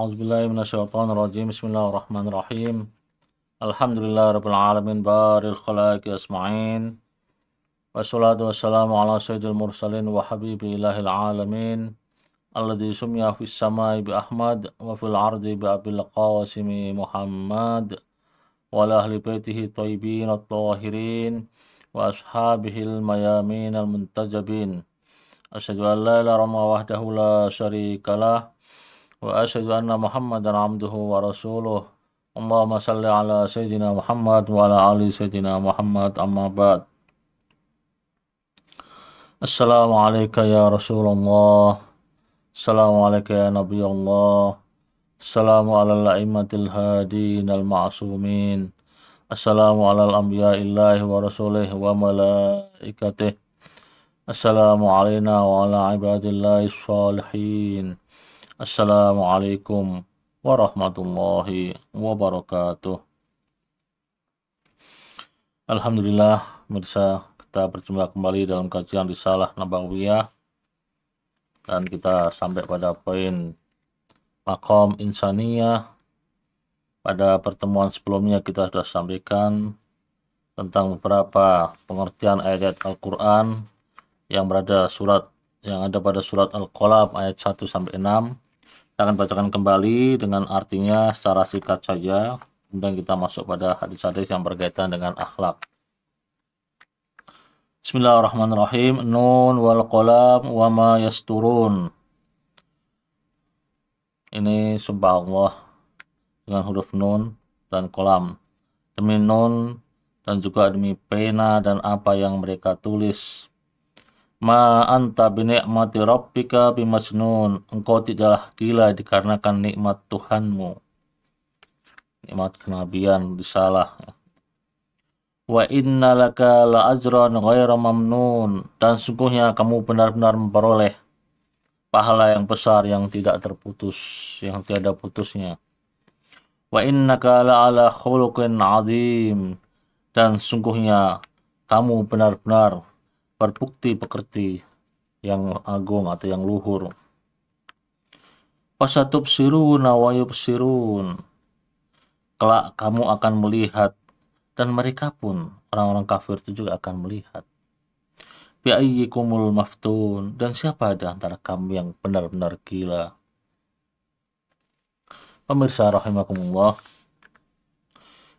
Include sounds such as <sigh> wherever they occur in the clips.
أعوذ بالله من الشيطان الرجيم بسم الله الرحمن الرحيم الحمد لله رب العالمين بار الخلائق أجمعين والصلاة والسلام على سيد المرسلين وحبيب إله العالمين الذي سمي في السماء بأحمد وفي الأرض بأبي القاسم محمد وعلى أهل بيته الطيبين الطاهرين وأصحابه الميامين المنتجبين أشهد أن لا إله إلا الله وحده لا شريك له وأشهد أن محمدا عبده ورسوله اللهم صل على سيدنا محمد وعلى آل سيدنا محمد أما بعد السلام عليك يا رسول الله السلام عليك يا نبي الله السلام على الأئمة الهادين المعصومين السلام على الأنبياء الله ورسوله وملائكته السلام علينا وعلى عباد الله الصالحين Assalamualaikum warahmatullahi wabarakatuh. Alhamdulillah, pemirsa, kita berjumpa kembali dalam kajian Risalah Nabawiyah dan kita sampai pada poin makom insaniyah. Pada pertemuan sebelumnya kita sudah sampaikan tentang beberapa pengertian ayat Al-Qur'an yang berada surat yang ada pada surat al qalam ayat 1 sampai 6 kita akan bacakan kembali dengan artinya secara singkat saja. Kemudian kita masuk pada hadis-hadis yang berkaitan dengan akhlak. Bismillahirrahmanirrahim. Nun wal qalam wa ma yasturun. Ini sembah Allah dengan huruf nun dan kolam. Demi nun dan juga demi pena dan apa yang mereka tulis Ma anta binikmati rabbika bimajnun. Engkau tidaklah gila dikarenakan nikmat Tuhanmu. Nikmat kenabian disalah. Wa inna laka la ajran ghaira mamnun. Dan sungguhnya kamu benar-benar memperoleh pahala yang besar yang tidak terputus, yang tiada putusnya. Wa innaka la ala khuluqin azim. Dan sungguhnya kamu benar-benar berbukti pekerti yang agung atau yang luhur. Pasatub sirun awayub sirun. Kelak kamu akan melihat dan mereka pun orang-orang kafir itu juga akan melihat. Biayi kumul maftun dan siapa ada antara kamu yang benar-benar gila. Pemirsa rahimakumullah.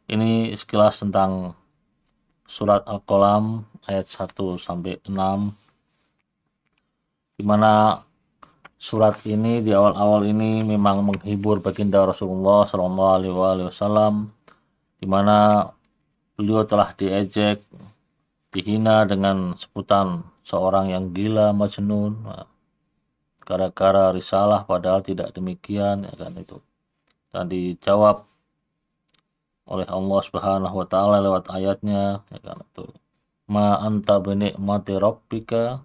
Ini sekilas tentang surat Al-Qalam ayat 1 sampai 6 dimana surat ini di awal-awal ini memang menghibur baginda Rasulullah Shallallahu Alaihi Wasallam dimana beliau telah diejek dihina dengan sebutan seorang yang gila majnun gara-gara risalah padahal tidak demikian ya kan itu dan dijawab oleh Allah Subhanahu wa taala lewat ayatnya ya kan itu ma anta binikmati rabbika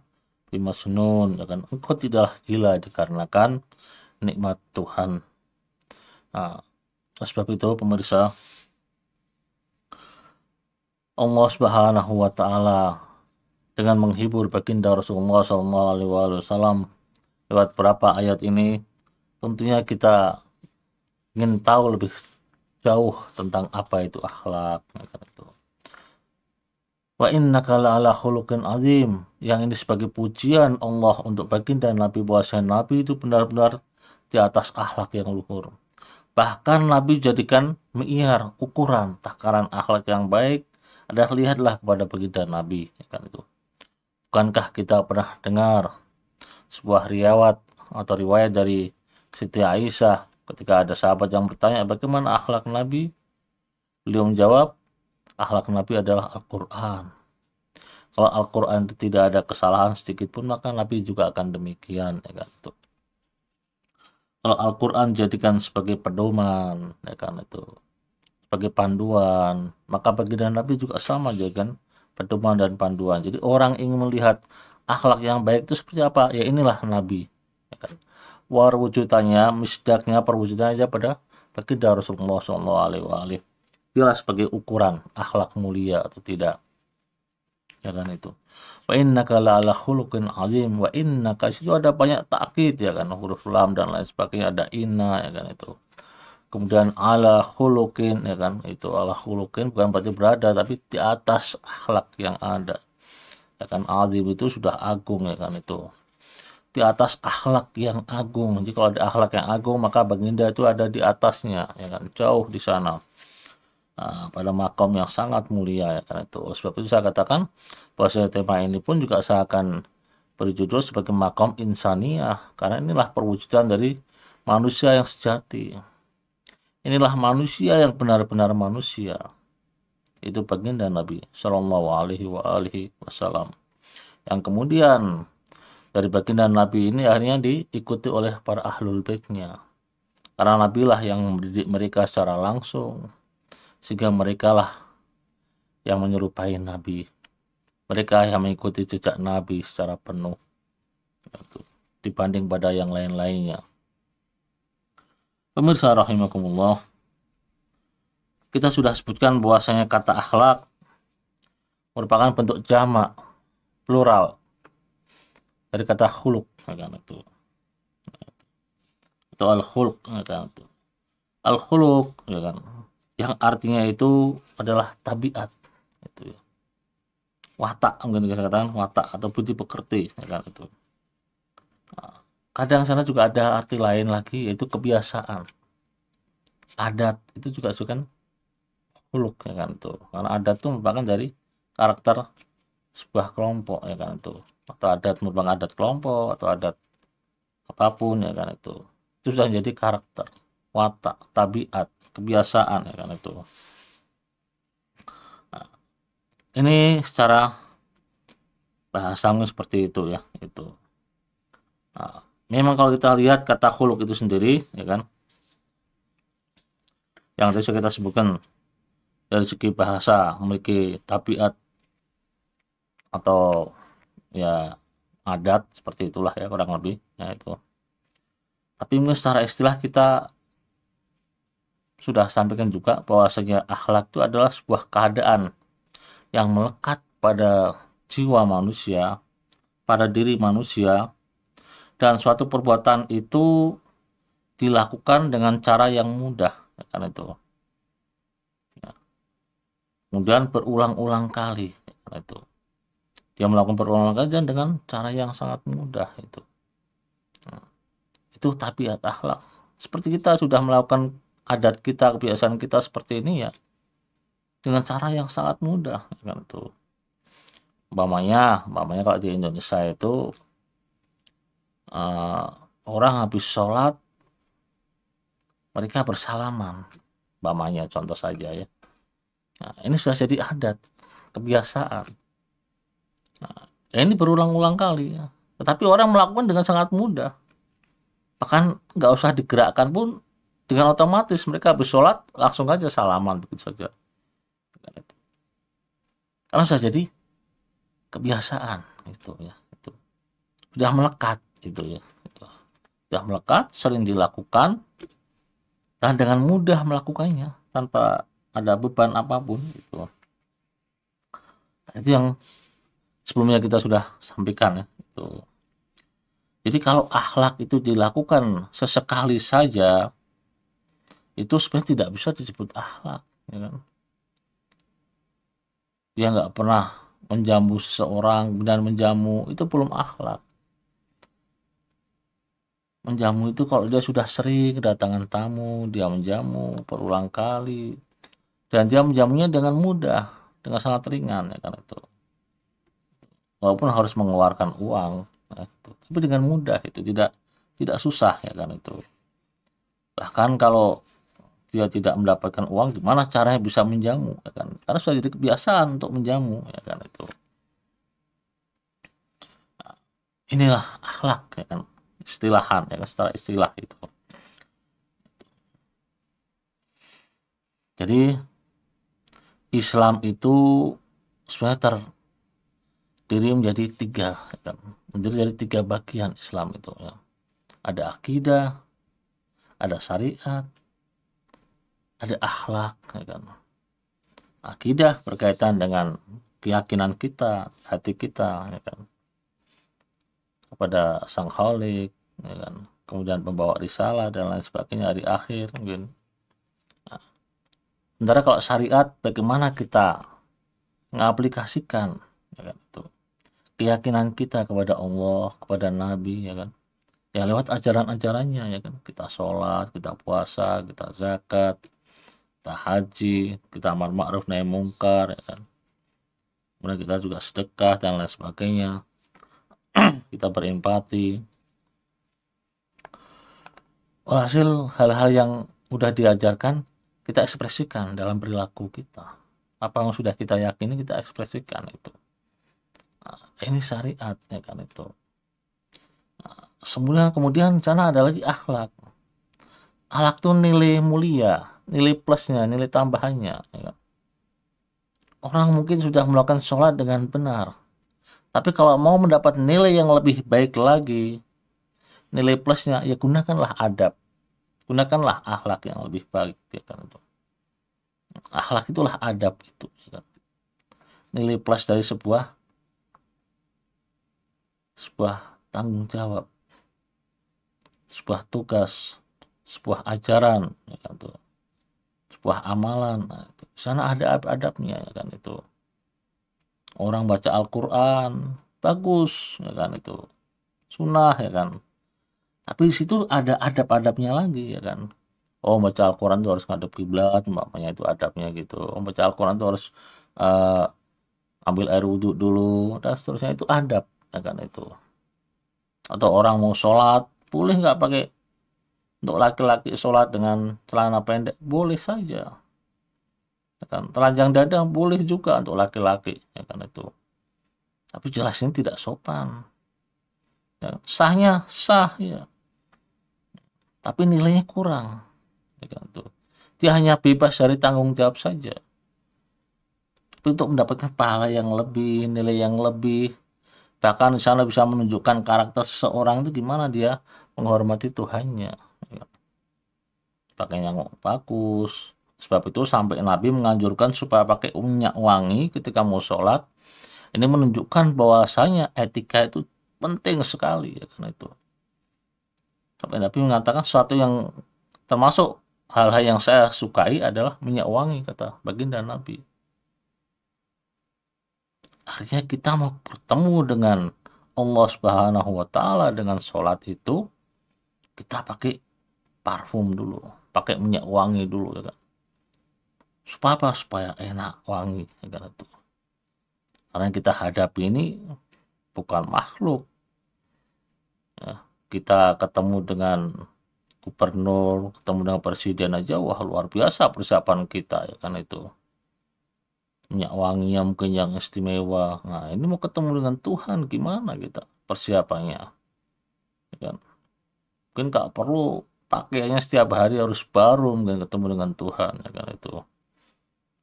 bimasnun ya kan engkau tidaklah gila dikarenakan nikmat Tuhan nah sebab itu pemirsa Allah Subhanahu wa taala dengan menghibur baginda Rasulullah sallallahu alaihi wasallam lewat berapa ayat ini tentunya kita ingin tahu lebih jauh tentang apa itu akhlak gitu. wa kala ala khulukin azim yang ini sebagai pujian Allah untuk baginda Nabi bahwasanya Nabi itu benar-benar di atas akhlak yang luhur bahkan Nabi jadikan mi'yar ukuran takaran akhlak yang baik adalah lihatlah kepada baginda Nabi kan itu bukankah kita pernah dengar sebuah riwayat atau riwayat dari Siti Aisyah Ketika ada sahabat yang bertanya bagaimana akhlak Nabi, beliau menjawab, akhlak Nabi adalah Al-Quran. Kalau Al-Quran itu tidak ada kesalahan sedikit pun, maka Nabi juga akan demikian. Ya kan? Tuh. Kalau Al-Quran dijadikan sebagai pedoman, ya kan itu sebagai panduan, maka baginda Nabi juga sama juga kan pedoman dan panduan. Jadi orang ingin melihat akhlak yang baik itu seperti apa? Ya inilah Nabi. Ya kan? war wujudannya, misdaknya, perwujudannya aja pada bagi Rasulullah Shallallahu Alaihi Wasallam. Itulah sebagai ukuran akhlak mulia atau tidak. Ya kan itu. Wa inna kala ala alim, azim wa innaka itu ada banyak takkid ya kan huruf lam dan lain sebagainya ada inna ya kan itu. Kemudian ala khulukin ya kan itu ala khulukin bukan berarti berada tapi di atas akhlak yang ada. Ya kan azim itu sudah agung ya kan itu di atas akhlak yang agung. Jadi kalau ada akhlak yang agung maka baginda itu ada di atasnya, ya kan jauh di sana. Nah, pada makom yang sangat mulia ya kan itu. Oleh sebab itu saya katakan bahwa tema ini pun juga saya akan beri judul sebagai makom insaniah karena inilah perwujudan dari manusia yang sejati. Inilah manusia yang benar-benar manusia. Itu baginda Nabi Shallallahu Alaihi Wasallam. Yang kemudian dari baginda Nabi ini akhirnya diikuti oleh para ahlul baitnya. Karena Nabi lah yang mendidik mereka secara langsung, sehingga mereka lah yang menyerupai Nabi. Mereka yang mengikuti jejak Nabi secara penuh dibanding pada yang lain-lainnya. Pemirsa rahimakumullah, kita sudah sebutkan bahwasanya kata akhlak merupakan bentuk jamak plural dari kata khuluk anak tuh atau al khuluk tuh al khuluk ya kan yang artinya itu adalah tabiat itu watak mungkin kita katakan watak atau budi pekerti ya kan itu ah, kadang sana juga ada arti lain lagi yaitu kebiasaan adat itu juga kan huluk ya kan tuh karena adat tuh merupakan dari karakter sebuah kelompok ya kan itu atau adat merupakan adat kelompok atau adat apapun ya kan itu itu sudah menjadi karakter watak tabiat kebiasaan ya kan itu nah, ini secara bahasa seperti itu ya itu nah, memang kalau kita lihat kata huluk itu sendiri ya kan yang tadi kita sebutkan dari segi bahasa memiliki tabiat atau ya adat seperti itulah ya kurang lebih ya itu tapi mungkin secara istilah kita sudah sampaikan juga bahwa bahwasanya akhlak itu adalah sebuah keadaan yang melekat pada jiwa manusia, pada diri manusia, dan suatu perbuatan itu dilakukan dengan cara yang mudah, ya kan itu. Ya. Kemudian berulang-ulang kali, ya kan itu. Dia melakukan perulangan dan dengan cara yang sangat mudah itu. Nah, itu tabiat akhlak. Seperti kita sudah melakukan adat kita, kebiasaan kita seperti ini ya, dengan cara yang sangat mudah ya kan itu. Umpamanya, umpamanya kalau di Indonesia itu uh, orang habis sholat mereka bersalaman umpamanya contoh saja ya nah, ini sudah jadi adat kebiasaan ya ini berulang-ulang kali ya. tetapi orang melakukan dengan sangat mudah bahkan nggak usah digerakkan pun dengan otomatis mereka habis sholat langsung aja salaman begitu saja karena sudah jadi kebiasaan itu ya itu sudah melekat itu ya itu. sudah melekat sering dilakukan dan dengan mudah melakukannya tanpa ada beban apapun itu nah, itu yang sebelumnya kita sudah sampaikan ya. Hmm. Itu. Jadi kalau akhlak itu dilakukan sesekali saja itu sebenarnya tidak bisa disebut akhlak, ya kan? Dia nggak pernah menjamu seseorang dan menjamu itu belum akhlak. Menjamu itu kalau dia sudah sering kedatangan tamu, dia menjamu berulang kali dan dia menjamunya dengan mudah, dengan sangat ringan ya kan itu walaupun harus mengeluarkan uang ya, itu. tapi dengan mudah itu tidak tidak susah ya kan itu bahkan kalau dia tidak mendapatkan uang gimana caranya bisa menjamu ya kan karena sudah jadi kebiasaan untuk menjamu ya kan itu nah, inilah akhlak ya kan istilahan ya kan setelah istilah itu jadi Islam itu sebenarnya ter diri menjadi tiga ya. menjadi dari tiga bagian Islam itu ya. ada akidah ada syariat ada akhlak ya kan. akidah berkaitan dengan keyakinan kita hati kita ya kan. kepada sang khalik ya kan. kemudian pembawa risalah dan lain sebagainya hari akhir mungkin nah. sementara kalau syariat bagaimana kita mengaplikasikan ya kan, itu keyakinan kita kepada Allah, kepada Nabi, ya kan? Ya lewat ajaran-ajarannya, ya kan? Kita sholat, kita puasa, kita zakat, kita haji, kita amar ma'ruf nahi mungkar, ya kan? Kemudian kita juga sedekah dan lain sebagainya. <clears throat> kita berempati. Hasil hal-hal yang sudah diajarkan kita ekspresikan dalam perilaku kita. Apa yang sudah kita yakini kita ekspresikan itu ini syariatnya kan itu Kemudian nah, kemudian sana ada lagi akhlak akhlak tuh nilai mulia nilai plusnya nilai tambahannya ya. Kan? orang mungkin sudah melakukan sholat dengan benar tapi kalau mau mendapat nilai yang lebih baik lagi nilai plusnya ya gunakanlah adab gunakanlah akhlak yang lebih baik ya kan itu akhlak itulah adab itu ya kan? nilai plus dari sebuah sebuah tanggung jawab, sebuah tugas, sebuah ajaran, ya kan, tuh. sebuah amalan. Nah, itu. Di sana ada adab-adabnya ya kan itu. Orang baca Al-Quran, bagus ya kan itu. Sunnah ya kan. Tapi di situ ada adab-adabnya lagi ya kan. Oh baca Al-Quran itu harus ngadep kiblat, makanya itu adabnya gitu. Oh baca Al-Quran itu harus uh, ambil air wudhu dulu dan seterusnya itu adab ya kan itu atau orang mau sholat boleh nggak pakai untuk laki-laki sholat dengan celana pendek boleh saja ya kan telanjang dada boleh juga untuk laki-laki ya kan itu tapi jelasnya tidak sopan ya, sahnya sah ya tapi nilainya kurang ya kan itu dia hanya bebas dari tanggung jawab saja tapi untuk mendapatkan pahala yang lebih nilai yang lebih bahkan sana bisa menunjukkan karakter seseorang itu gimana dia menghormati Tuhannya ya. pakai yang bagus sebab itu sampai Nabi menganjurkan supaya pakai minyak wangi ketika mau sholat ini menunjukkan bahwasanya etika itu penting sekali ya karena itu sampai Nabi mengatakan suatu yang termasuk hal-hal yang saya sukai adalah minyak wangi kata baginda Nabi Artinya kita mau bertemu dengan Allah Subhanahu wa taala dengan sholat itu kita pakai parfum dulu, pakai minyak wangi dulu ya kan. Supaya apa? Supaya enak wangi ya kan itu. Karena yang kita hadapi ini bukan makhluk. Ya, kita ketemu dengan gubernur, ketemu dengan presiden aja wah luar biasa persiapan kita ya kan itu minyak yang mungkin yang istimewa. Nah, ini mau ketemu dengan Tuhan gimana kita persiapannya? Ya kan? Mungkin tak perlu pakaiannya setiap hari harus baru mungkin ketemu dengan Tuhan ya kan itu.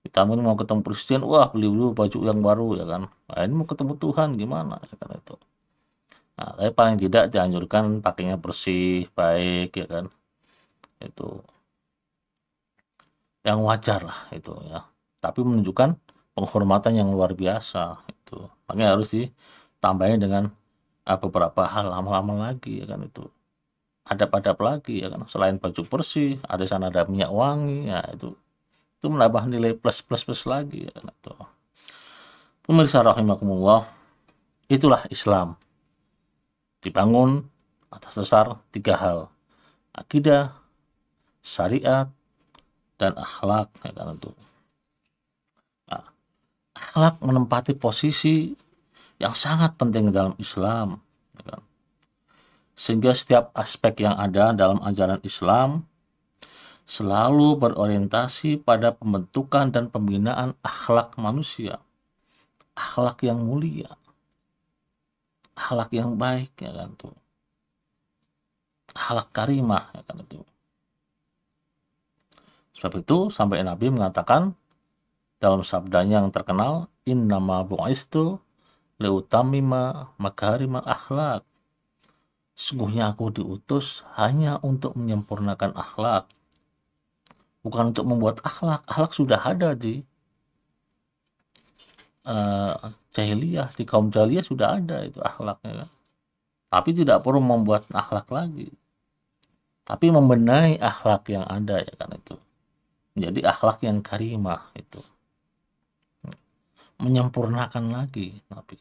Kita mungkin mau ketemu presiden, wah beli dulu baju yang baru ya kan. Nah, ini mau ketemu Tuhan gimana ya kan itu. Nah, tapi paling tidak dianjurkan pakainya bersih, baik ya kan. Itu yang wajar lah itu ya. Tapi menunjukkan penghormatan yang luar biasa itu makanya harus ditambahin dengan uh, beberapa hal lama-lama lagi ya kan itu ada pada lagi ya kan selain baju bersih ada sana ada minyak wangi ya itu itu menambah nilai plus plus plus lagi ya kan itu pemirsa rahimakumullah itulah Islam dibangun atas dasar tiga hal akidah syariat dan akhlak ya kan itu akhlak menempati posisi yang sangat penting dalam Islam. Ya kan? Sehingga setiap aspek yang ada dalam ajaran Islam selalu berorientasi pada pembentukan dan pembinaan akhlak manusia. Akhlak yang mulia. Akhlak yang baik ya kan tuh. Akhlak karimah ya kan itu. Sebab itu sampai Nabi mengatakan dalam sabdanya yang terkenal innama bu'istu leutamima makarima akhlak sungguhnya aku diutus hanya untuk menyempurnakan akhlak bukan untuk membuat akhlak akhlak sudah ada di uh, jahiliyah di kaum jahiliyah sudah ada itu akhlaknya kan? tapi tidak perlu membuat akhlak lagi tapi membenahi akhlak yang ada ya kan itu menjadi akhlak yang karimah itu menyempurnakan lagi Nabi.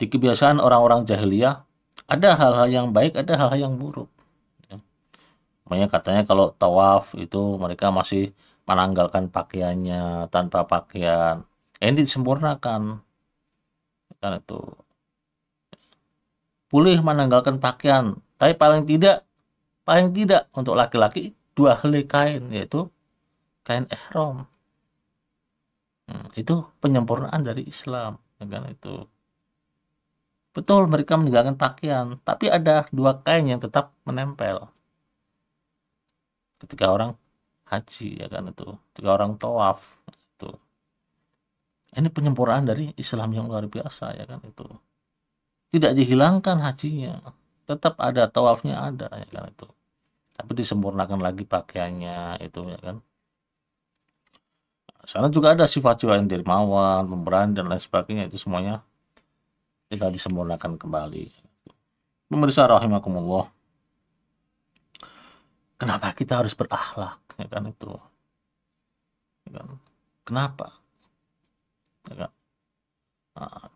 Di kebiasaan orang-orang jahiliyah ada hal-hal yang baik, ada hal-hal yang buruk. Ya. Makanya katanya kalau tawaf itu mereka masih menanggalkan pakaiannya tanpa pakaian. Eh, ini disempurnakan. Ya kan itu. Boleh menanggalkan pakaian, tapi paling tidak paling tidak untuk laki-laki dua helai kain yaitu kain ihram itu penyempurnaan dari Islam, ya kan itu. Betul mereka meninggalkan pakaian, tapi ada dua kain yang tetap menempel. Ketika orang haji ya kan itu, ketika orang tawaf itu. Ini penyempurnaan dari Islam yang luar biasa ya kan itu. Tidak dihilangkan hajinya, tetap ada tawafnya ada ya kan itu. Tapi disempurnakan lagi pakaiannya itu ya kan sana juga ada sifat sifat yang dermawan, pemberani dan lain sebagainya itu semuanya kita disempurnakan kembali. Pemirsa rahimakumullah. Kenapa kita harus berakhlak? Ya kan itu. Ya kan? Kenapa? Ya kan? Nah,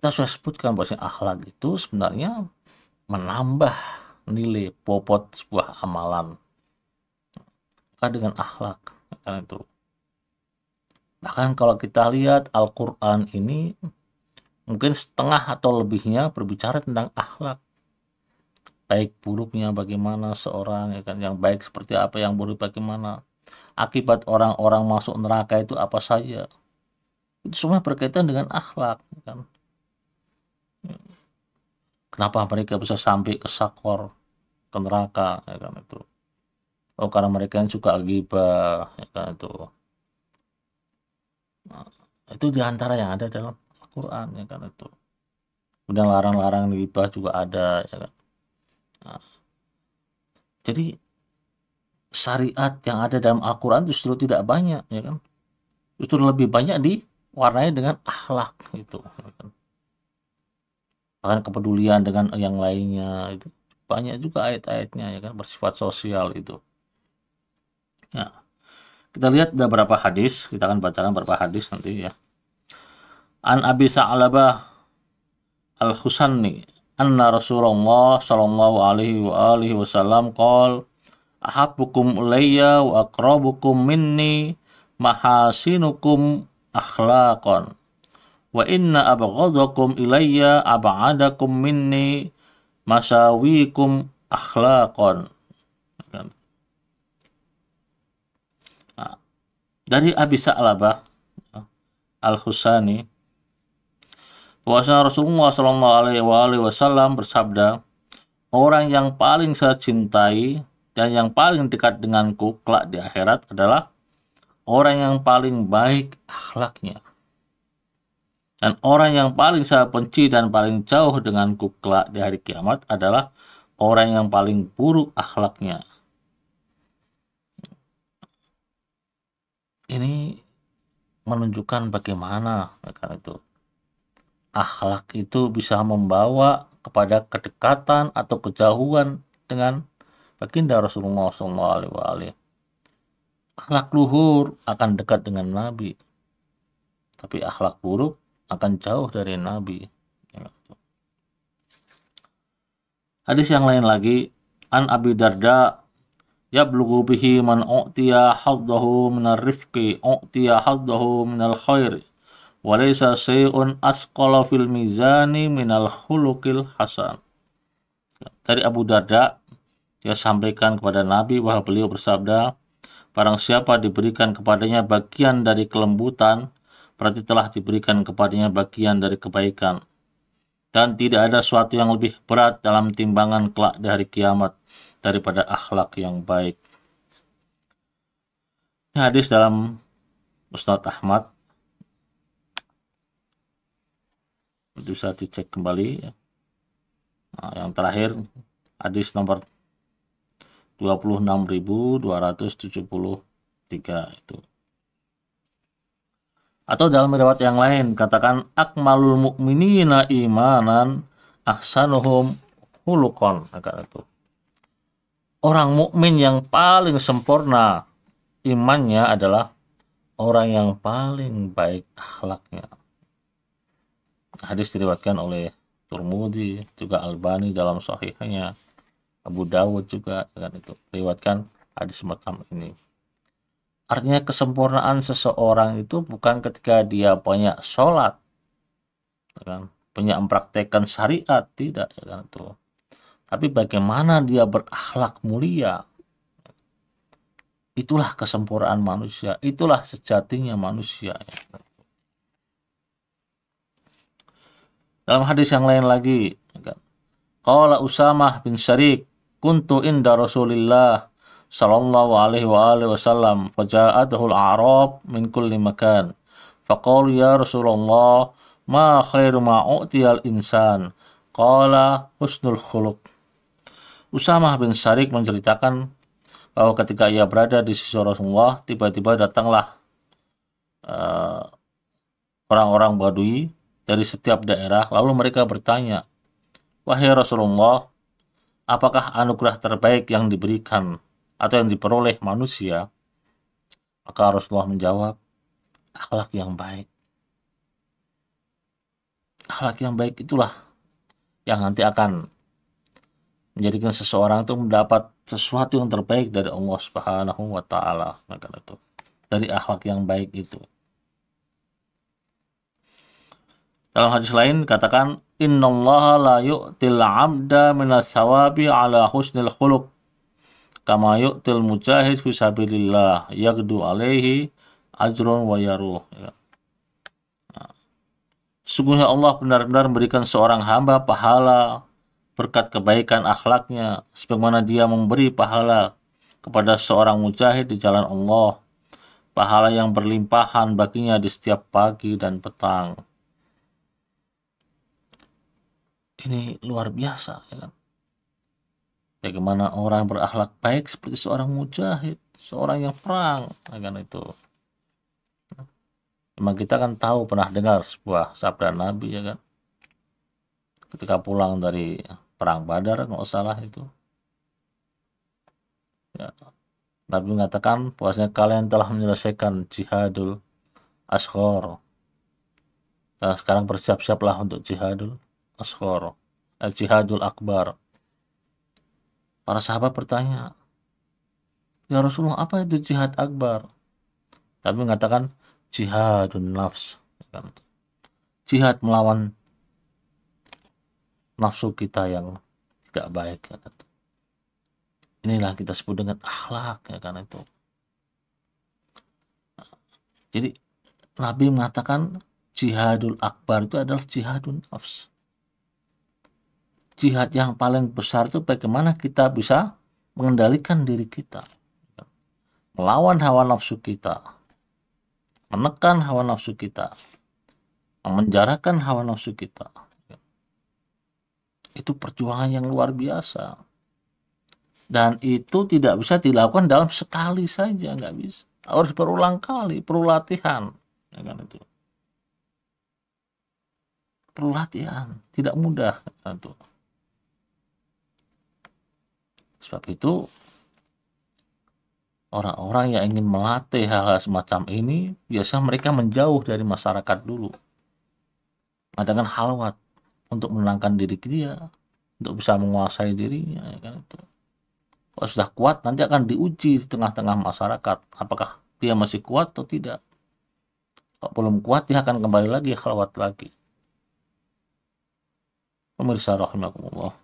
kita sudah sebutkan bahwasanya akhlak itu sebenarnya menambah nilai popot sebuah amalan. Maka dengan akhlak ya kan itu Bahkan kalau kita lihat Al-Quran ini mungkin setengah atau lebihnya berbicara tentang akhlak. Baik buruknya bagaimana seorang ya kan yang baik seperti apa, yang buruk bagaimana. Akibat orang-orang masuk neraka itu apa saja. Itu semua berkaitan dengan akhlak ya kan. Kenapa mereka bisa sampai ke sakor, ke neraka ya kan itu. Oh karena mereka yang suka ghibah ya kan itu itu diantara yang ada dalam Al-Quran ya kan itu kemudian larang-larang riba juga ada ya kan nah, jadi syariat yang ada dalam Al-Quran justru tidak banyak ya kan justru lebih banyak diwarnai dengan akhlak itu ya kan? bahkan kepedulian dengan yang lainnya itu banyak juga ayat-ayatnya ya kan bersifat sosial itu ya kita lihat ada berapa hadis, kita akan bacakan berapa hadis nanti ya. An Abi Sa'labah Al-Husanni anna Rasulullah sallallahu alaihi wa alihi wasallam qol ahabbukum ilayya wa aqrabukum minni mahasinukum akhlaqan wa inna abghadakum ilayya ab'adakum minni masawikum akhlaqan dari Abi Sa'labah Al-Husani bahwasanya Rasulullah Shallallahu Alaihi Wasallam bersabda orang yang paling saya cintai dan yang paling dekat denganku kelak di akhirat adalah orang yang paling baik akhlaknya dan orang yang paling saya penci dan paling jauh denganku kelak di hari kiamat adalah orang yang paling buruk akhlaknya ini menunjukkan bagaimana ya kan itu akhlak itu bisa membawa kepada kedekatan atau kejauhan dengan baginda Rasulullah SAW. Akhlak luhur akan dekat dengan Nabi, tapi akhlak buruk akan jauh dari Nabi. Ya kan, Hadis yang lain lagi, An Abi Darda yablughu bihi man u'tiya haddahu minar rifqi u'tiya haddahu al khairi wa laysa shay'un asqala fil mizani al khuluqil hasan ya, dari Abu Darda dia sampaikan kepada Nabi bahwa beliau bersabda barang siapa diberikan kepadanya bagian dari kelembutan berarti telah diberikan kepadanya bagian dari kebaikan dan tidak ada suatu yang lebih berat dalam timbangan kelak di hari kiamat daripada akhlak yang baik. Ini hadis dalam Ustaz Ahmad. Itu bisa dicek kembali. Ya. Nah, yang terakhir, hadis nomor 26.273 itu. Atau dalam riwayat yang lain katakan akmalul mukminina imanan ahsanuhum hulukon agar itu. Orang mukmin yang paling sempurna imannya adalah orang yang paling baik akhlaknya. Hadis diriwatkan oleh Turmudi, juga Albani dalam sahihnya. Abu Dawud juga dengan itu riwatkan hadis semacam ini. Artinya kesempurnaan seseorang itu bukan ketika dia banyak sholat, kan? punya mempraktekkan syariat tidak, ya kan itu tapi bagaimana dia berakhlak mulia. Itulah kesempurnaan manusia, itulah sejatinya manusia. Dalam hadis yang lain lagi, kan? Qala Usamah bin Syarik, kuntu inda Rasulillah sallallahu alaihi wa alihi wasallam, faja'atuhu arab min kulli makan. Faqalu ya Rasulullah, ma khairu ma u'tiyal insan? Qala husnul khuluq. Usamah bin Sarik menceritakan bahwa ketika ia berada di sisi Rasulullah, tiba-tiba datanglah eh, orang-orang uh, Badui dari setiap daerah, lalu mereka bertanya, Wahai Rasulullah, apakah anugerah terbaik yang diberikan atau yang diperoleh manusia? Maka Rasulullah menjawab, akhlak yang baik. Akhlak yang baik itulah yang nanti akan menjadikan seseorang itu mendapat sesuatu yang terbaik dari Allah Subhanahu wa taala maka nah, itu dari akhlak yang baik itu dalam hadis lain katakan innallaha la yu'til 'abda minas sawabi ala husnil khuluq kama yu'til mujahid fi sabilillah yagdu alaihi ajrun wa yaruh ya. Nah. Sungguhnya Allah benar-benar memberikan seorang hamba pahala berkat kebaikan akhlaknya sebagaimana dia memberi pahala kepada seorang mujahid di jalan Allah pahala yang berlimpahan baginya di setiap pagi dan petang ini luar biasa ya kan? bagaimana orang berakhlak baik seperti seorang mujahid seorang yang perang ya Karena itu memang kita kan tahu pernah dengar sebuah sabda Nabi ya kan ketika pulang dari perang Badar nggak salah itu. Ya. Nabi mengatakan puasnya kalian telah menyelesaikan jihadul ashor. Nah, sekarang bersiap-siaplah untuk jihadul ashor, al eh, jihadul akbar. Para sahabat bertanya, Ya Rasulullah apa itu jihad akbar? Tapi mengatakan jihadun nafs. Ya kan? Jihad melawan nafsu kita yang tidak baik ya kan? inilah kita sebut dengan akhlak ya karena itu jadi Nabi mengatakan jihadul akbar itu adalah jihadun nafs jihad yang paling besar itu bagaimana kita bisa mengendalikan diri kita ya kan? melawan hawa nafsu kita menekan hawa nafsu kita menjarakan hawa nafsu kita itu perjuangan yang luar biasa dan itu tidak bisa dilakukan dalam sekali saja nggak bisa harus berulang kali perlu latihan ya kan itu perlu latihan tidak mudah ya kan itu sebab itu orang-orang yang ingin melatih hal-hal semacam ini biasa mereka menjauh dari masyarakat dulu dengan halwat untuk menenangkan diri dia untuk bisa menguasai dirinya ya kan itu kalau sudah kuat nanti akan diuji di tengah-tengah masyarakat apakah dia masih kuat atau tidak kalau belum kuat dia akan kembali lagi khawat lagi pemirsa rahimakumullah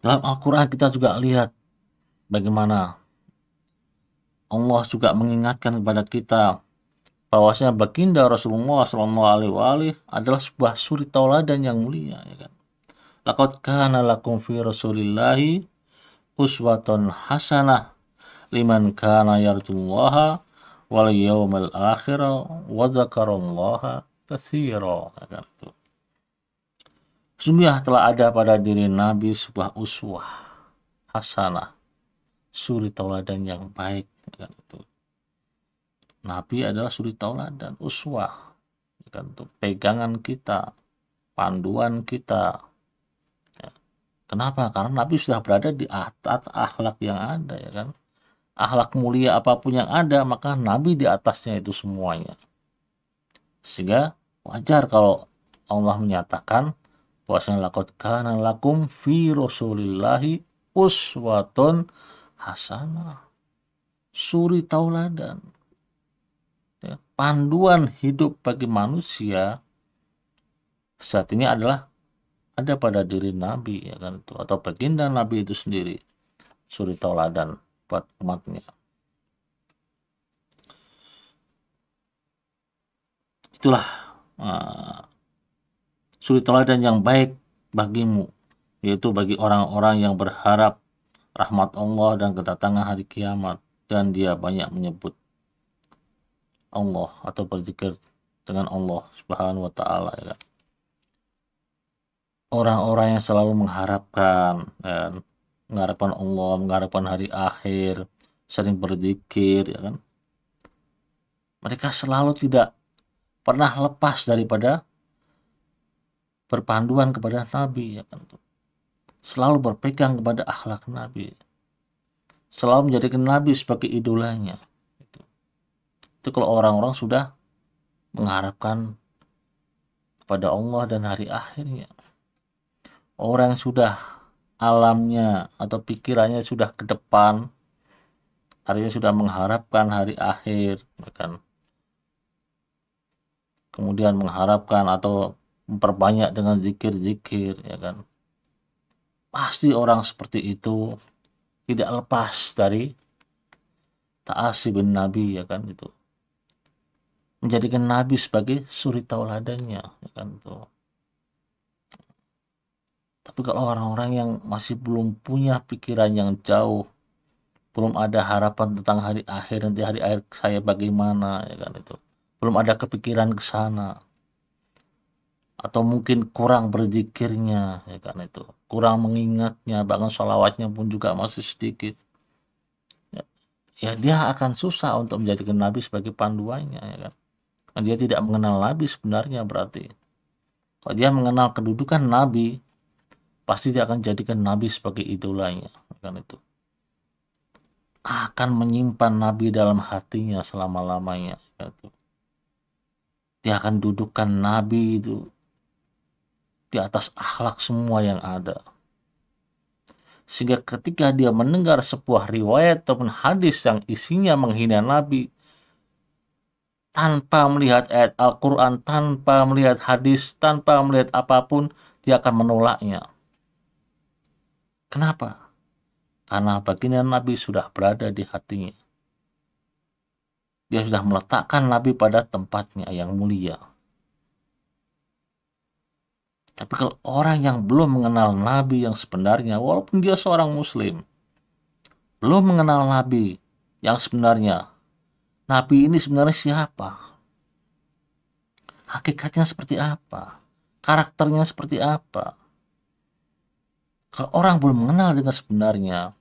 dalam Al-Quran kita juga lihat bagaimana Allah juga mengingatkan kepada kita bahwasanya baginda Rasulullah SAW adalah sebuah suri tauladan yang mulia ya kan Lakot kahana lakum fi rasulillahi uswatun hasanah liman kana yarjullaha wal yawmal akhir wa dzakarallaha katsira ya kan itu Sungguh telah ada pada diri Nabi sebuah uswah hasanah suri tauladan yang baik ya kan itu Nabi adalah suri taulah dan uswah ya kan untuk pegangan kita panduan kita ya. kenapa karena Nabi sudah berada di atas akhlak yang ada ya kan akhlak mulia apapun yang ada maka Nabi di atasnya itu semuanya sehingga wajar kalau Allah menyatakan bahwasanya lakot kana lakum fi rasulillahi uswatun hasanah suri tauladan Ya, panduan hidup bagi manusia saat ini adalah ada pada diri Nabi ya kan itu atau baginda Nabi itu sendiri suri tauladan buat umatnya itulah uh, suri tauladan yang baik bagimu yaitu bagi orang-orang yang berharap rahmat Allah dan kedatangan hari kiamat dan dia banyak menyebut Allah atau berzikir dengan Allah Subhanahu wa taala ya Orang-orang yang selalu mengharapkan ya, mengharapkan Allah, mengharapkan hari akhir, sering berzikir ya kan. Mereka selalu tidak pernah lepas daripada berpanduan kepada Nabi ya kan Selalu berpegang kepada akhlak Nabi. Selalu menjadikan Nabi sebagai idolanya itu kalau orang-orang sudah mengharapkan kepada Allah dan hari akhirnya orang yang sudah alamnya atau pikirannya sudah ke depan artinya sudah mengharapkan hari akhir ya kan kemudian mengharapkan atau memperbanyak dengan zikir-zikir ya kan pasti orang seperti itu tidak lepas dari taasi bin nabi ya kan Itu menjadikan Nabi sebagai suri tauladannya ya kan tuh tapi kalau orang-orang yang masih belum punya pikiran yang jauh belum ada harapan tentang hari akhir nanti hari akhir saya bagaimana ya kan itu belum ada kepikiran ke sana atau mungkin kurang berzikirnya ya kan itu kurang mengingatnya bahkan sholawatnya pun juga masih sedikit ya, ya dia akan susah untuk menjadikan nabi sebagai panduannya ya kan Kan dia tidak mengenal Nabi sebenarnya berarti. Kalau dia mengenal kedudukan Nabi, pasti dia akan jadikan Nabi sebagai idolanya. Kan itu. Akan menyimpan Nabi dalam hatinya selama-lamanya. Kan Dia akan dudukkan Nabi itu di atas akhlak semua yang ada. Sehingga ketika dia mendengar sebuah riwayat ataupun hadis yang isinya menghina Nabi, tanpa melihat ayat Al-Quran, tanpa melihat hadis, tanpa melihat apapun, dia akan menolaknya. Kenapa? Karena baginda Nabi sudah berada di hatinya. Dia sudah meletakkan Nabi pada tempatnya yang mulia. Tapi kalau orang yang belum mengenal Nabi yang sebenarnya, walaupun dia seorang Muslim, belum mengenal Nabi yang sebenarnya, Nabi ini sebenarnya siapa? Hakikatnya seperti apa? Karakternya seperti apa? Kalau orang belum mengenal dengan sebenarnya,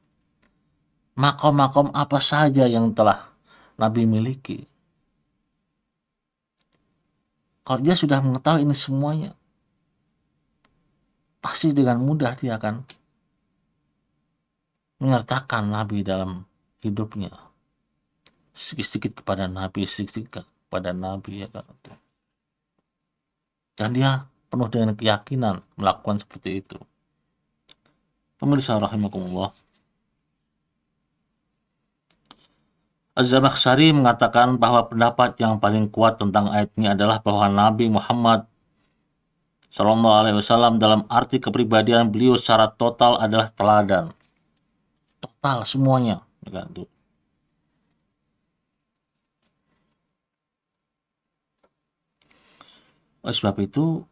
makom-makom apa saja yang telah Nabi miliki. Kalau dia sudah mengetahui ini semuanya, pasti dengan mudah dia akan menyertakan Nabi dalam hidupnya sedikit-sedikit kepada Nabi, sedikit-sedikit kepada Nabi ya kan. Gitu. Dan dia penuh dengan keyakinan melakukan seperti itu. Pemirsa rahimakumullah. Az-Zamakhsyari mengatakan bahwa pendapat yang paling kuat tentang ayat ini adalah bahwa Nabi Muhammad SAW Alaihi Wasallam dalam arti kepribadian beliau secara total adalah teladan total semuanya ya kan tuh gitu. Oleh sebab itu,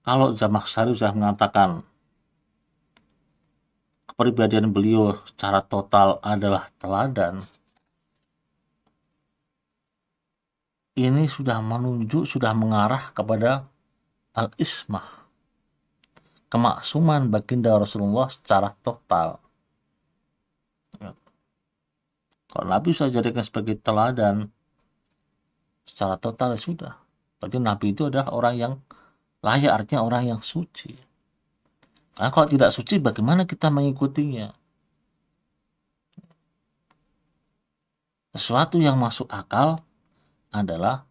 kalau Jamak Sari sudah mengatakan kepribadian beliau secara total adalah teladan, ini sudah menunjuk sudah mengarah kepada al-ismah, kemaksuman baginda Rasulullah secara total. Ya. Kalau Nabi sudah jadikan sebagai teladan, secara total ya sudah. Berarti nabi itu adalah orang yang layak, artinya orang yang suci. Nah, kalau tidak suci, bagaimana kita mengikutinya? Sesuatu yang masuk akal adalah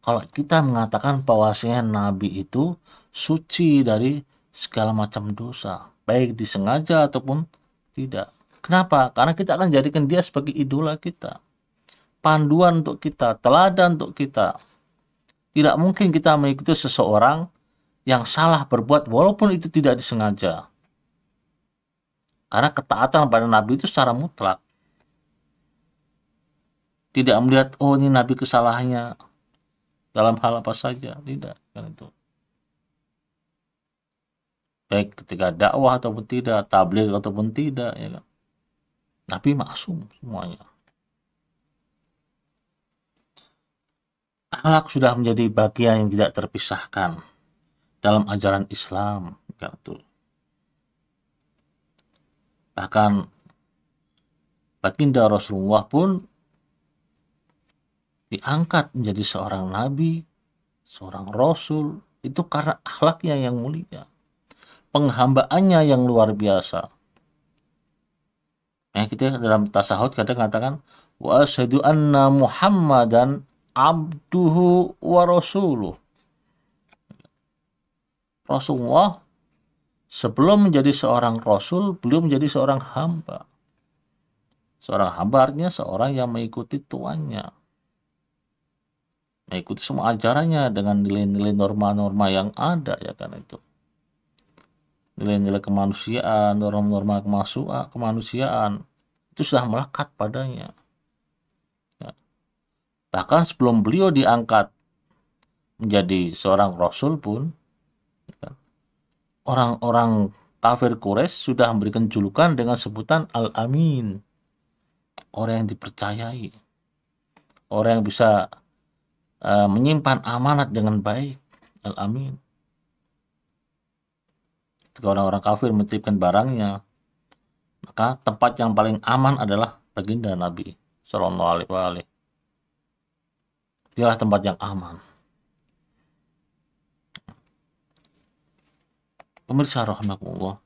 kalau kita mengatakan bahwasanya nabi itu suci dari segala macam dosa, baik disengaja ataupun tidak. Kenapa? Karena kita akan jadikan dia sebagai idola kita, panduan untuk kita, teladan untuk kita. Tidak mungkin kita mengikuti seseorang yang salah berbuat walaupun itu tidak disengaja. Karena ketaatan pada Nabi itu secara mutlak. Tidak melihat, oh ini Nabi kesalahannya dalam hal apa saja. Tidak, kan itu. Baik ketika dakwah ataupun tidak, tabligh ataupun tidak. Ya kan? Nabi maksum semuanya. Akhlak sudah menjadi bagian yang tidak terpisahkan dalam ajaran Islam, gitu. Bahkan baginda Rasulullah pun diangkat menjadi seorang nabi, seorang rasul, itu karena akhlaknya yang mulia, penghambaannya yang luar biasa. nah, kita dalam tasahud kadang katakan wa anna Muhammadan abduhu wa rasuluh. Rasulullah sebelum menjadi seorang rasul, belum menjadi seorang hamba. Seorang hamba artinya seorang yang mengikuti tuannya. Mengikuti semua ajarannya dengan nilai-nilai norma-norma yang ada ya kan itu. Nilai-nilai kemanusiaan, norma-norma kemanusiaan itu sudah melekat padanya. Bahkan sebelum beliau diangkat menjadi seorang rasul pun, ya, orang-orang kafir Quraisy sudah memberikan julukan dengan sebutan Al-Amin. Orang yang dipercayai. Orang yang bisa e, menyimpan amanat dengan baik. Al-Amin. Ketika orang-orang kafir menitipkan barangnya, maka tempat yang paling aman adalah baginda Nabi Shallallahu Alaihi Wasallam dialah tempat yang aman. Pemirsa rahmatullah.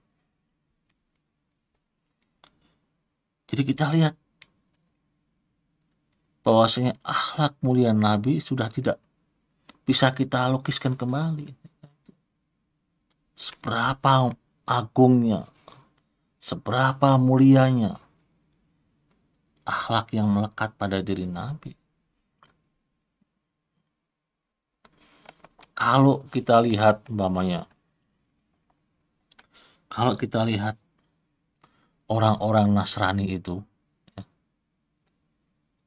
Jadi kita lihat bahwasanya akhlak mulia Nabi sudah tidak bisa kita lukiskan kembali. Seberapa agungnya, seberapa mulianya akhlak yang melekat pada diri Nabi. kalau kita lihat umpamanya kalau kita lihat orang-orang Nasrani itu ya,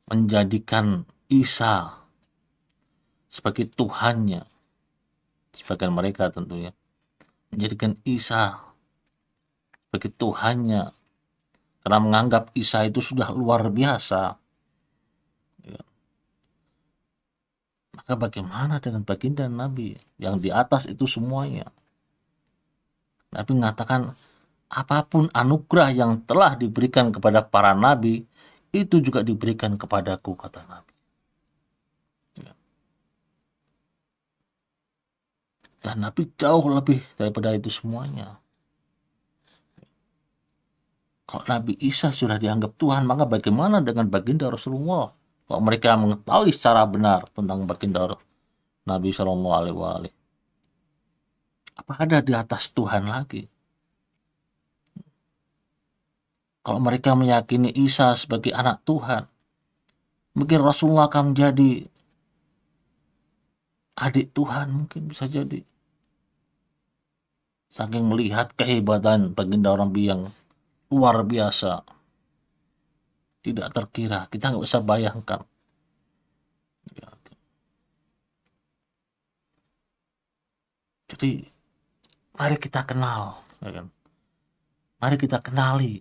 menjadikan Isa sebagai Tuhannya sebagian mereka tentunya menjadikan Isa sebagai Tuhannya karena menganggap Isa itu sudah luar biasa Maka bagaimana dengan baginda Nabi yang di atas itu semuanya? Nabi mengatakan apapun anugerah yang telah diberikan kepada para nabi itu juga diberikan kepadaku kata Nabi. Ya. Dan Nabi jauh lebih daripada itu semuanya. Kalau Nabi Isa sudah dianggap Tuhan, maka bagaimana dengan baginda Rasulullah? Kok mereka mengetahui secara benar tentang baginda Nabi Shallallahu Alaihi Wasallam? Apa ada di atas Tuhan lagi? Kalau mereka meyakini Isa sebagai anak Tuhan, mungkin Rasulullah akan menjadi adik Tuhan mungkin bisa jadi. Saking melihat kehebatan baginda Nabi yang luar biasa tidak terkira kita nggak bisa bayangkan ya, jadi mari kita kenal ya kan? mari kita kenali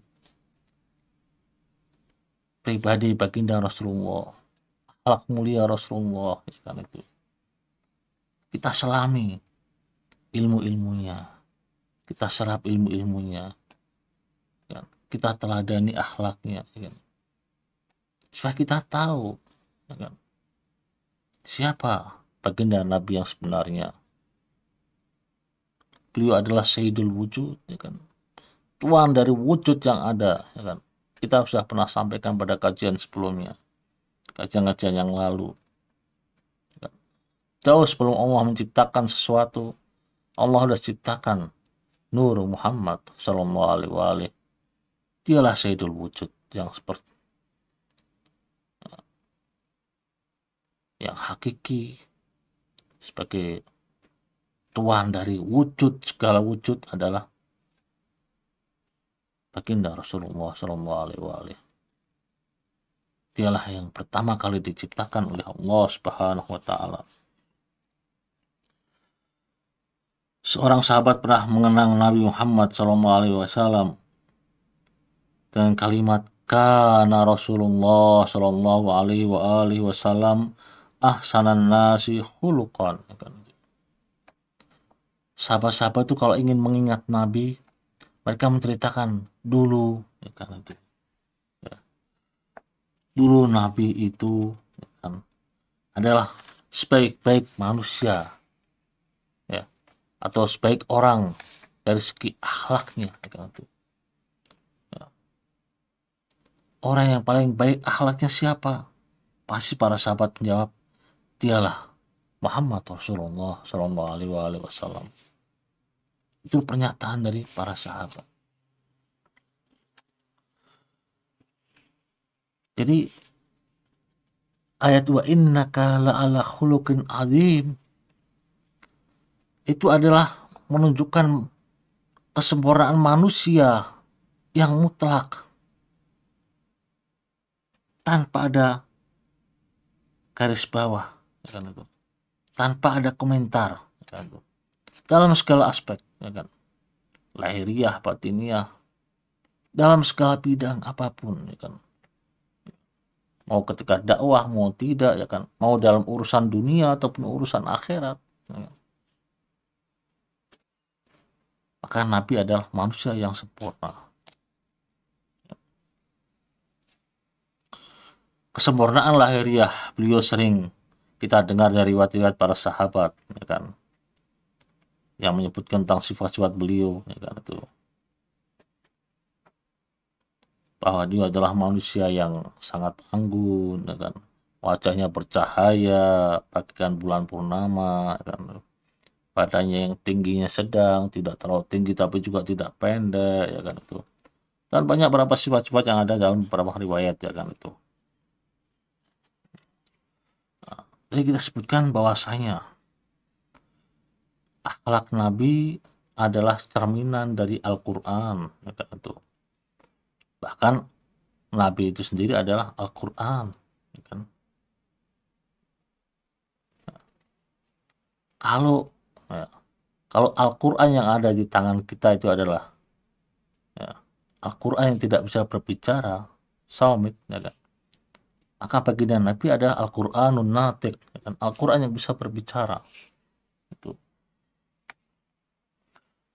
pribadi baginda Rasulullah akhlak mulia Rasulullah ya kan itu kita selami ilmu-ilmunya kita serap ilmu-ilmunya kita teladani akhlaknya kan? supaya kita tahu ya kan, siapa baginda Nabi yang sebenarnya. Beliau adalah Sayyidul Wujud, ya kan? Tuan dari wujud yang ada, ya kan? Kita sudah pernah sampaikan pada kajian sebelumnya, kajian-kajian yang lalu. Ya kan? Jauh sebelum Allah menciptakan sesuatu, Allah sudah ciptakan Nur Muhammad Sallallahu Alaihi Wasallam. Dialah Sayyidul Wujud yang seperti yang hakiki sebagai tuan dari wujud segala wujud adalah baginda Rasulullah Shallallahu Alaihi wasallam Dialah yang pertama kali diciptakan oleh Allah Subhanahu Wa Taala. Seorang sahabat pernah mengenang Nabi Muhammad Shallallahu Alaihi Wasallam dengan kalimat karena Rasulullah Shallallahu Alaihi Wasallam ahsanan nasi hulukan sahabat-sahabat itu kalau ingin mengingat Nabi mereka menceritakan dulu ya kan itu ya. dulu Nabi itu ya kan, adalah sebaik-baik manusia ya atau sebaik orang dari segi akhlaknya ya kan itu ya. orang yang paling baik akhlaknya siapa pasti para sahabat menjawab dialah Muhammad Rasulullah Shallallahu Alaihi Wasallam. Itu pernyataan dari para sahabat. Jadi ayat wa innaka la'ala khuluqin azim itu adalah menunjukkan kesempurnaan manusia yang mutlak tanpa ada garis bawah ya kan itu tanpa ada komentar ya kan itu dalam segala aspek ya kan lahiriah batiniah dalam segala bidang apapun ya kan mau ketika dakwah mau tidak ya kan mau dalam urusan dunia ataupun urusan akhirat ya kan? maka Nabi adalah manusia yang sempurna kesempurnaan lahiriah beliau sering kita dengar dari riwayat para sahabat ya kan yang menyebutkan tentang sifat-sifat beliau ya kan itu bahwa dia adalah manusia yang sangat anggun ya kan wajahnya bercahaya pakaian bulan purnama ya kan badannya yang tingginya sedang tidak terlalu tinggi tapi juga tidak pendek ya kan itu dan banyak berapa sifat-sifat yang ada dalam beberapa riwayat ya kan itu Tadi kita sebutkan bahwasanya akhlak Nabi adalah cerminan dari Al-Quran. Ya kan, Bahkan Nabi itu sendiri adalah Al-Quran. Ya kan. kalau ya, kalau Al-Quran yang ada di tangan kita itu adalah ya, Al-Quran yang tidak bisa berbicara, saumit, ya kan? maka baginda Nabi ada Al-Qur'anun Natik ya kan? Al-Qur'an yang bisa berbicara. Itu.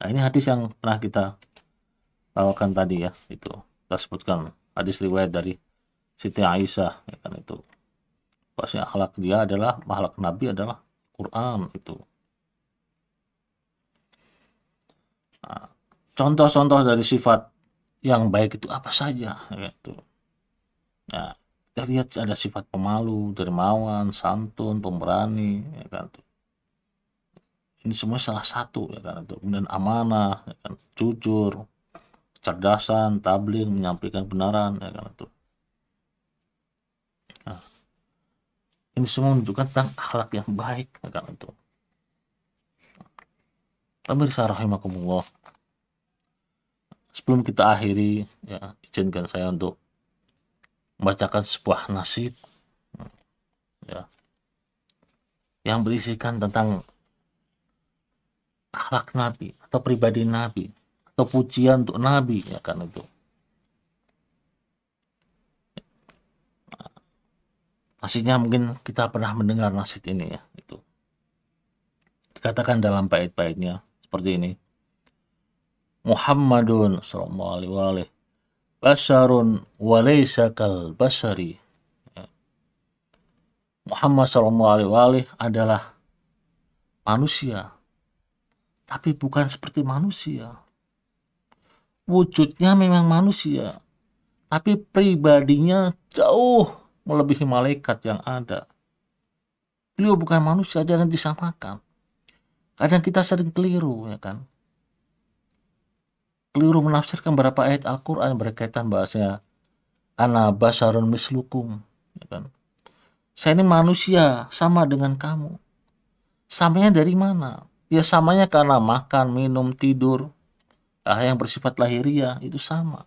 Nah, ini hadis yang pernah kita bawakan tadi ya, itu. Kita sebutkan hadis riwayat dari Siti Aisyah, ya kan itu. Bahasanya akhlak dia adalah, makhluk Nabi adalah Quran itu. contoh contoh-contoh dari sifat yang baik itu apa saja ya kan, itu. Nah, kita lihat ada sifat pemalu, dermawan, santun, pemberani, ya kan Ini semua salah satu ya kan Kemudian amanah, ya kan, jujur, kecerdasan, tabligh, menyampaikan kebenaran, ya kan Itu. Nah, ini semua menunjukkan tentang akhlak yang baik, ya kan Itu. Pemirsa rahimakumullah. Sebelum kita akhiri, ya, izinkan saya untuk membacakan sebuah nasid ya, yang berisikan tentang akhlak Nabi atau pribadi Nabi atau pujian untuk Nabi ya kan itu Nasidnya mungkin kita pernah mendengar nasid ini ya itu dikatakan dalam bait-baitnya seperti ini Muhammadun sallallahu alaihi basharun walaysa kal basari. Ya. Muhammad Shallallahu Alaihi adalah manusia, tapi bukan seperti manusia. Wujudnya memang manusia, tapi pribadinya jauh melebihi malaikat yang ada. Beliau bukan manusia, jangan disamakan. Kadang kita sering keliru, ya kan? keliru menafsirkan beberapa ayat Al-Quran berkaitan bahasanya Ana basarun mislukum. Ya kan? Saya ini manusia sama dengan kamu. Samanya dari mana? Ya samanya karena makan, minum, tidur. Ah, yang bersifat lahiriah itu sama.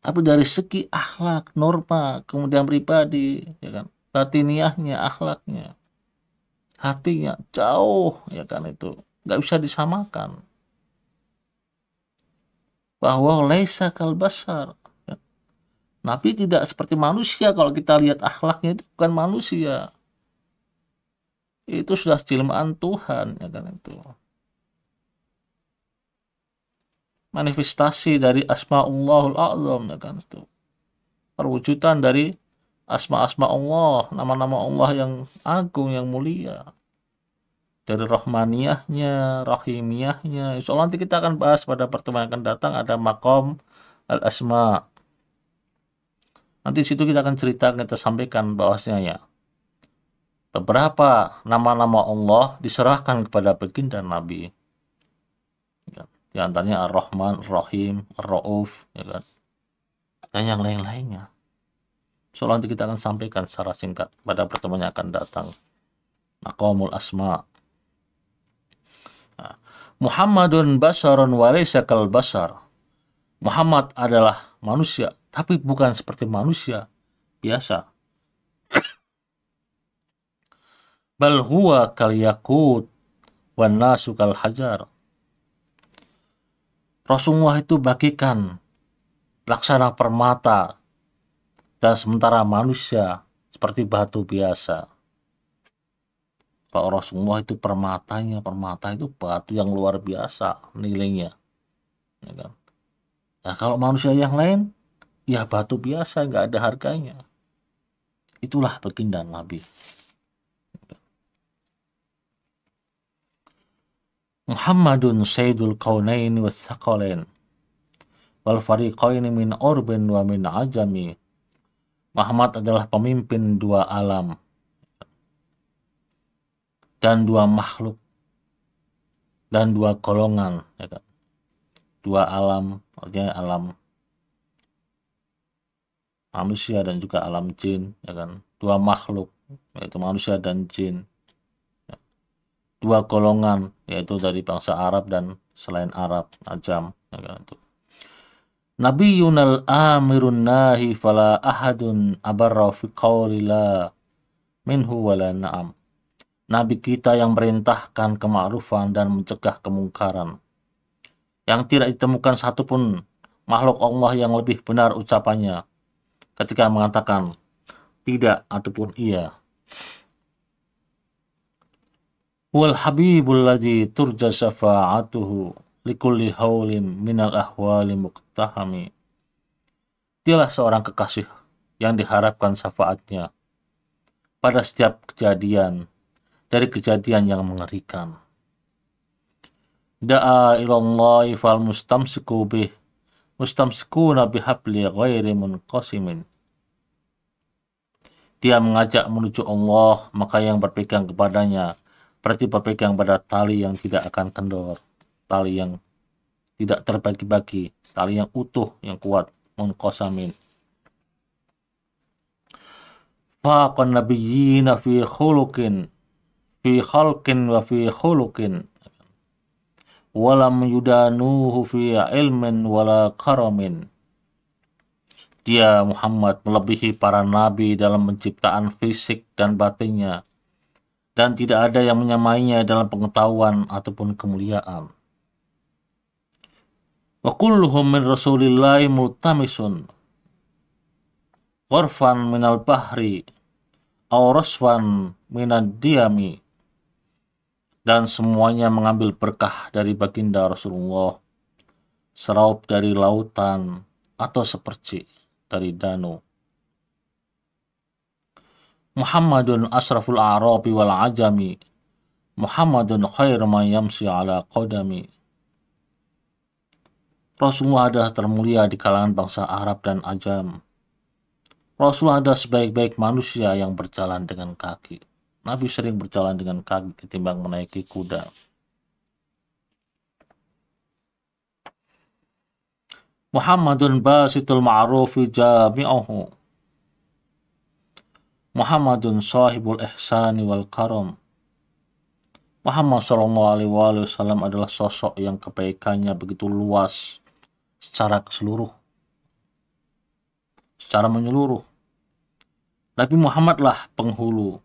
Tapi dari segi akhlak, norma, kemudian pribadi, ya kan? Batiniahnya, akhlaknya, hatinya jauh ya kan itu nggak bisa disamakan bahwa laisa kal basar. Ya. Nabi tidak seperti manusia kalau kita lihat akhlaknya itu bukan manusia. Itu sudah jelmaan Tuhan ya kan itu. Manifestasi dari Allahul A'zam ya kan itu. Perwujudan dari asma-asma Allah, nama-nama Allah yang agung, yang mulia dari Rohmaniahnya, Rohimiahnya. Insya Allah nanti kita akan bahas pada pertemuan yang akan datang ada makom al-asma. Nanti situ kita akan cerita, kita sampaikan bahwasanya ya. Beberapa nama-nama Allah diserahkan kepada dan Nabi. Ya, di antaranya Ar-Rahman, Ar-Rahim, Ar-Ra'uf, ya kan? dan yang lain-lainnya. Soal nanti kita akan sampaikan secara singkat pada pertemuan yang akan datang. Makomul Asma' Muhammadun Basaron walaysa kal basar. Muhammad adalah manusia, tapi bukan seperti manusia biasa. <coughs> Bal huwa kal yakut wan nasu kal hajar. Rasulullah itu bagikan laksana permata dan sementara manusia seperti batu biasa. Pak Rasulullah itu permatanya, permata itu batu yang luar biasa nilainya. Ya kan? Nah kalau manusia yang lain, ya batu biasa, nggak ada harganya. Itulah baginda Nabi. Muhammadun Sayyidul Qawnain was Sakolain wal fariqaini min urbin wa min ajami Muhammad adalah pemimpin dua alam dan dua makhluk dan dua kolongan, ya kan? dua alam artinya alam manusia dan juga alam jin ya kan dua makhluk yaitu manusia dan jin dua kolongan yaitu dari bangsa Arab dan selain Arab ajam ya kan itu Nabi Yunal Amirun Nahi fala ahadun abarra fi La minhu wala na'am Nabi kita yang merintahkan kemakrufan dan mencegah kemungkaran. Yang tidak ditemukan satupun makhluk Allah yang lebih benar ucapannya ketika mengatakan tidak ataupun iya. Wal habibul ladzi turja syafa'atuhu likulli haulin minal ahwali muqtahami. Dialah seorang kekasih yang diharapkan syafaatnya pada setiap kejadian dari kejadian yang mengerikan. Da'a ilallahi fal mustamsiku bih mustamsikuna bihabli ghairi munqasimin. Dia mengajak menuju Allah, maka yang berpegang kepadanya berarti berpegang pada tali yang tidak akan kendor, tali yang tidak terbagi-bagi, tali yang utuh, yang kuat, munqasamin. Faqan nabiyyina fi khuluqin fi khalqin wa fi khuluqin walam yudanuhu fi ilmin wala karamin dia Muhammad melebihi para nabi dalam penciptaan fisik dan batinnya dan tidak ada yang menyamainya dalam pengetahuan ataupun kemuliaan. Wa kulluhum min rasulillahi multamisun qurfan minal bahri Aw raswan minad diami dan semuanya mengambil berkah dari baginda Rasulullah, seraup dari lautan atau seperci dari danau. Muhammadun asraful a'rabi wal ajami, Muhammadun khair man yamsi ala qadami. Rasulullah adalah termulia di kalangan bangsa Arab dan Ajam. Rasulullah adalah sebaik-baik manusia yang berjalan dengan kaki. Nabi sering berjalan dengan kaki ketimbang menaiki kuda. Muhammadun basitul ma'rufi jami'ahu. Muhammadun sahibul ihsani wal karam. Muhammad Sallallahu Alaihi Wasallam adalah sosok yang kebaikannya begitu luas secara keseluruh, secara menyeluruh. Nabi Muhammadlah penghulu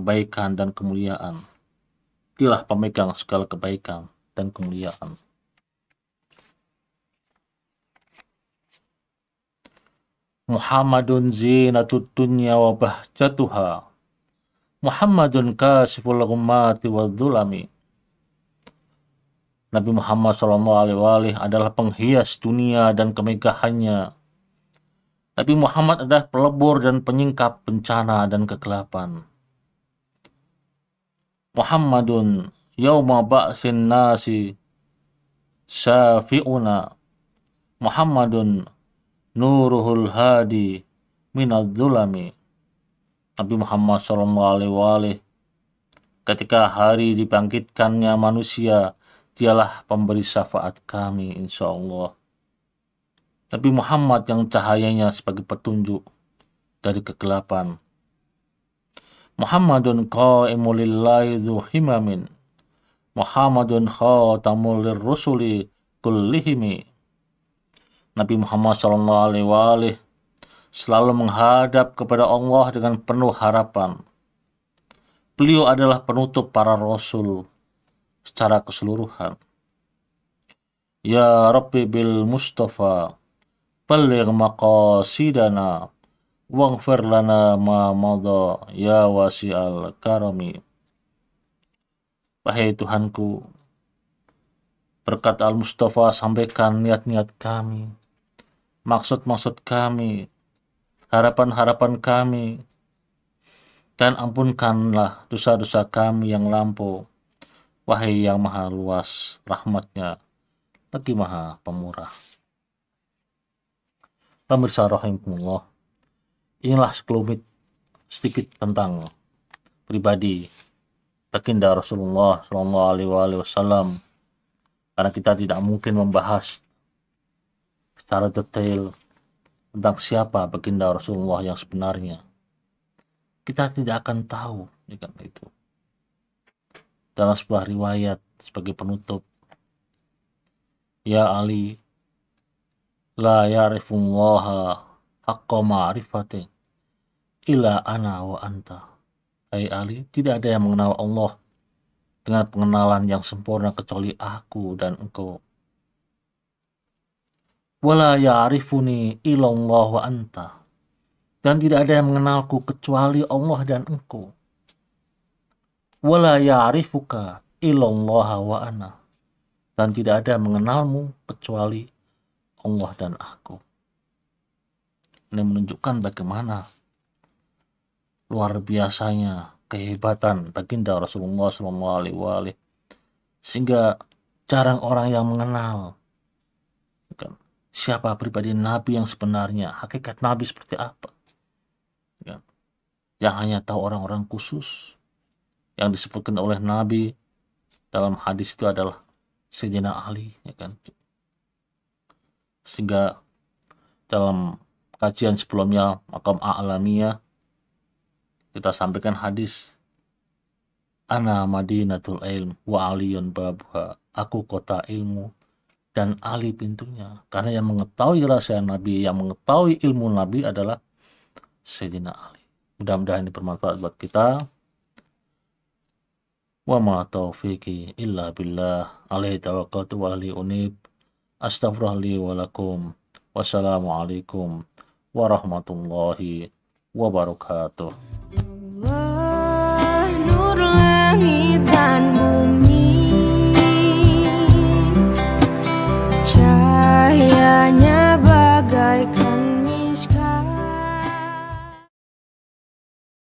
kebaikan dan kemuliaan. Dialah pemegang segala kebaikan dan kemuliaan. Muhammadun zinatud dunya wa bahjatuha. Muhammadun kasiful ghumati wa dhulami. Nabi Muhammad SAW adalah penghias dunia dan kemegahannya. Nabi Muhammad adalah pelebur dan penyingkap bencana dan kegelapan. Muhammadun yauma ba'sin nasi syafi'una Muhammadun nuruhul hadi minadzulami Nabi Muhammad SAW ketika hari dibangkitkannya manusia dialah pemberi syafaat kami insya Allah Nabi Muhammad yang cahayanya sebagai petunjuk dari kegelapan Muhammadun qaimulillahi dhu himamin. Muhammadun khatamul rusuli kullihimi. Nabi Muhammad Shallallahu Alaihi Wasallam selalu menghadap kepada Allah dengan penuh harapan. Beliau adalah penutup para rasul secara keseluruhan. Ya Rabbi bil Mustafa, balik maqasidana واغفر لنا ما مضى ya al karomi, Wahai Tuhanku berkat Al-Mustafa sampaikan niat-niat kami maksud-maksud kami harapan-harapan kami dan ampunkanlah dosa-dosa kami yang lampau wahai yang maha luas rahmatnya lagi maha pemurah pemirsa rahimahullah inilah sekelumit sedikit tentang pribadi baginda Rasulullah Shallallahu Alaihi Wasallam karena kita tidak mungkin membahas secara detail tentang siapa baginda Rasulullah yang sebenarnya kita tidak akan tahu ya kan itu dalam sebuah riwayat sebagai penutup ya Ali la ya'rifullaha akko ma'rifatin ila ana wa anta. Hai Ali, tidak ada yang mengenal Allah dengan pengenalan yang sempurna kecuali aku dan engkau. Wala ya'rifuni ilallah wa anta. Dan tidak ada yang mengenalku kecuali Allah dan engkau. Wala ya'rifuka ilallah wa ana. Dan tidak ada yang mengenalmu kecuali Allah dan aku. Ini menunjukkan bagaimana luar biasanya kehebatan baginda Rasulullah Shallallahu Alaihi sehingga jarang orang yang mengenal kan, siapa pribadi Nabi yang sebenarnya hakikat Nabi seperti apa kan, yang hanya tahu orang-orang khusus yang disebutkan oleh Nabi dalam hadis itu adalah Sayyidina Ali ya kan sehingga dalam kajian sebelumnya makam alamiah kita sampaikan hadis Ana Madinatul Ilm wa Aliyun babha Aku kota ilmu dan Ali pintunya. Karena yang mengetahui rahasia Nabi, yang mengetahui ilmu Nabi adalah Sayyidina Ali. Mudah-mudahan ini bermanfaat buat kita. Wa ma taufiqi illa billah. Alaihi tawakkaltu wa alaihi unib. astaghfirullahi wa lakum. alaikum warahmatullahi wabarakatuh. Allah, nur langit dan bumi, cahayanya bagaikan